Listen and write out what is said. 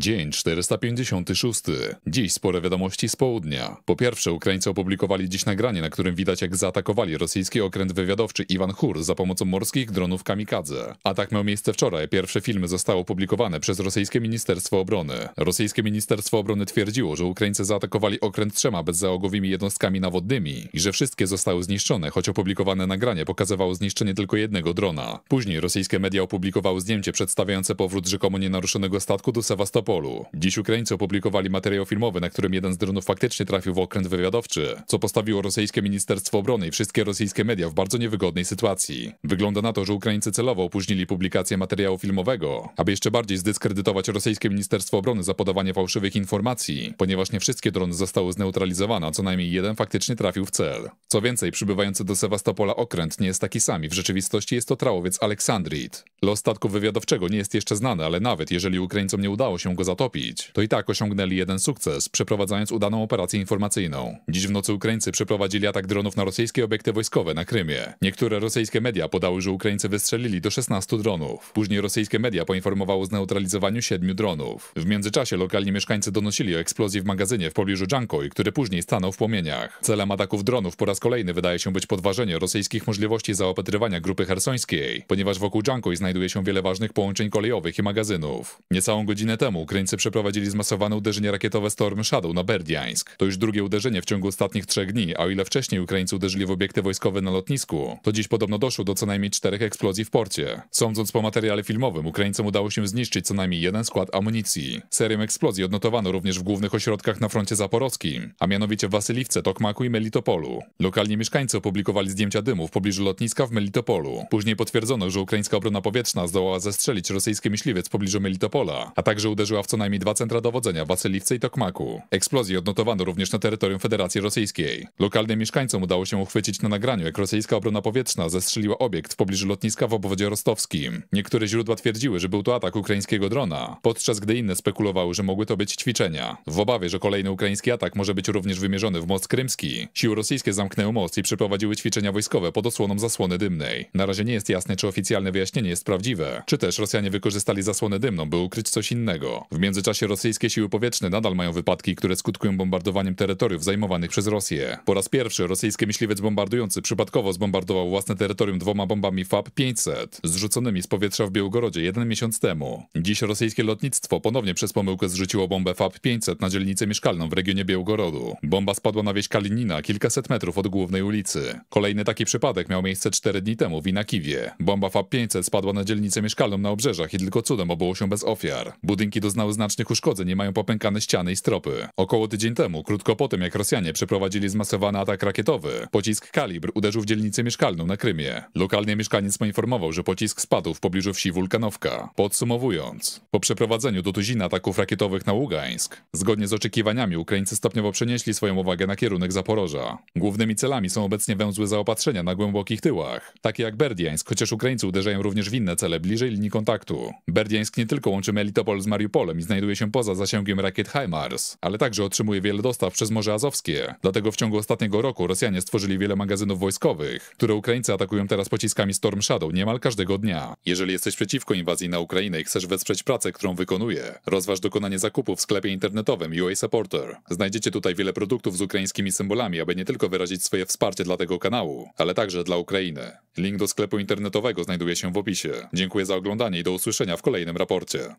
Dzień 456. Dziś spore wiadomości z południa. Po pierwsze, Ukraińcy opublikowali dziś nagranie, na którym widać jak zaatakowali rosyjski okręt wywiadowczy Iwan Hur za pomocą morskich dronów kamikadze. Atak miał miejsce wczoraj. Pierwsze filmy zostały opublikowane przez rosyjskie Ministerstwo Obrony. Rosyjskie Ministerstwo Obrony twierdziło, że Ukraińcy zaatakowali okręt trzema bezzałogowymi jednostkami nawodnymi i że wszystkie zostały zniszczone, choć opublikowane nagranie pokazywało zniszczenie tylko jednego drona. Później rosyjskie media opublikowały zdjęcie przedstawiające powrót rzekomo nienaruszonego statku do Sewastopolu Dziś Ukraińcy opublikowali materiał filmowy, na którym jeden z dronów faktycznie trafił w okręt wywiadowczy, co postawiło rosyjskie Ministerstwo Obrony i wszystkie rosyjskie media w bardzo niewygodnej sytuacji. Wygląda na to, że Ukraińcy celowo opóźnili publikację materiału filmowego, aby jeszcze bardziej zdyskredytować rosyjskie Ministerstwo Obrony za podawanie fałszywych informacji, ponieważ nie wszystkie drony zostały zneutralizowane, a co najmniej jeden faktycznie trafił w cel. Co więcej, przybywający do Sewastopola okręt nie jest taki sami, w rzeczywistości jest to trałowiec Aleksandrit. Los statku wywiadowczego nie jest jeszcze znany, ale nawet jeżeli Ukraińcom nie udało się go zatopić. To i tak osiągnęli jeden sukces, przeprowadzając udaną operację informacyjną. Dziś w nocy Ukraińcy przeprowadzili atak dronów na rosyjskie obiekty wojskowe na Krymie. Niektóre rosyjskie media podały, że Ukraińcy wystrzelili do 16 dronów. Później rosyjskie media poinformowało o zneutralizowaniu 7 dronów. W międzyczasie lokalni mieszkańcy donosili o eksplozji w magazynie w pobliżu Jankoj, który później stanął w płomieniach. Celem ataków dronów po raz kolejny wydaje się być podważenie rosyjskich możliwości zaopatrywania grupy hersońskiej, ponieważ wokół Jankoj znajduje się wiele ważnych połączeń kolejowych i magazynów. Niecałą godzinę temu Ukraińcy przeprowadzili zmasowane uderzenie rakietowe Storm Shadow na Berdiańsk. To już drugie uderzenie w ciągu ostatnich trzech dni, a o ile wcześniej Ukraińcy uderzyli w obiekty wojskowe na lotnisku, to dziś podobno doszło do co najmniej czterech eksplozji w porcie. Sądząc po materiale filmowym, Ukraińcom udało się zniszczyć co najmniej jeden skład amunicji. Serię eksplozji odnotowano również w głównych ośrodkach na froncie zaporowskim, a mianowicie w Wasyliwce, Tokmaku i Melitopolu. Lokalni mieszkańcy opublikowali zdjęcia dymu w pobliżu lotniska w Melitopolu. Później potwierdzono, że ukraińska obrona powietrzna zdołała zestrzelić rosyjski myśliwiec w pobliżu Melitopola, a także uderzyła uderzyła w co najmniej dwa centra dowodzenia w Wasyliwce i Tokmaku. Eksplozje odnotowano również na terytorium Federacji Rosyjskiej. Lokalnym mieszkańcom udało się uchwycić na nagraniu, jak rosyjska obrona powietrzna zestrzeliła obiekt w pobliżu lotniska w obwodzie rostowskim. Niektóre źródła twierdziły, że był to atak ukraińskiego drona, podczas gdy inne spekulowały, że mogły to być ćwiczenia. W obawie, że kolejny ukraiński atak może być również wymierzony w most krymski, siły rosyjskie zamknęły most i przeprowadziły ćwiczenia wojskowe pod osłoną zasłony dymnej. Na razie nie jest jasne, czy oficjalne wyjaśnienie jest prawdziwe, czy też Rosjanie wykorzystali zasłonę dymną, by ukryć coś innego. W międzyczasie rosyjskie siły powietrzne nadal mają wypadki, które skutkują bombardowaniem terytoriów zajmowanych przez Rosję. Po raz pierwszy rosyjski myśliwiec bombardujący przypadkowo zbombardował własne terytorium dwoma bombami FAB-500, zrzuconymi z powietrza w Białgorodzie jeden miesiąc temu. Dziś rosyjskie lotnictwo ponownie przez pomyłkę zrzuciło bombę FAB-500 na dzielnicę mieszkalną w regionie Białgorodu. Bomba spadła na wieś Kalinina, kilkaset metrów od głównej ulicy. Kolejny taki przypadek miał miejsce cztery dni temu w Inakiwie. Bomba FAB-500 spadła na dzielnicę mieszkalną na obrzeżach i tylko cudem obyło się bez ofiar. Budynki do doznały znacznych uszkodzeń mają popękane ściany i stropy. Około tydzień temu, krótko po tym jak Rosjanie przeprowadzili zmasowany atak rakietowy, pocisk Kalibr uderzył w dzielnicę mieszkalną na Krymie. Lokalny mieszkaniec poinformował, że pocisk spadł w pobliżu wsi Wulkanowka. Podsumowując, po przeprowadzeniu do tuziny ataków rakietowych na Ługańsk, zgodnie z oczekiwaniami Ukraińcy stopniowo przenieśli swoją uwagę na kierunek Zaporoża. Głównymi celami są obecnie węzły zaopatrzenia na głębokich tyłach, takie jak Berdiańsk, chociaż Ukraińcy uderzają również w inne cele bliżej linii kontaktu. Berdiańsk nie tylko łączy Melitopol z Mariupol polem i znajduje się poza zasięgiem rakiet HIMARS, ale także otrzymuje wiele dostaw przez Morze Azowskie. Dlatego w ciągu ostatniego roku Rosjanie stworzyli wiele magazynów wojskowych, które Ukraińcy atakują teraz pociskami Storm Shadow niemal każdego dnia. Jeżeli jesteś przeciwko inwazji na Ukrainę i chcesz wesprzeć pracę, którą wykonuje, rozważ dokonanie zakupu w sklepie internetowym UA Supporter. Znajdziecie tutaj wiele produktów z ukraińskimi symbolami, aby nie tylko wyrazić swoje wsparcie dla tego kanału, ale także dla Ukrainy. Link do sklepu internetowego znajduje się w opisie. Dziękuję za oglądanie i do usłyszenia w kolejnym raporcie.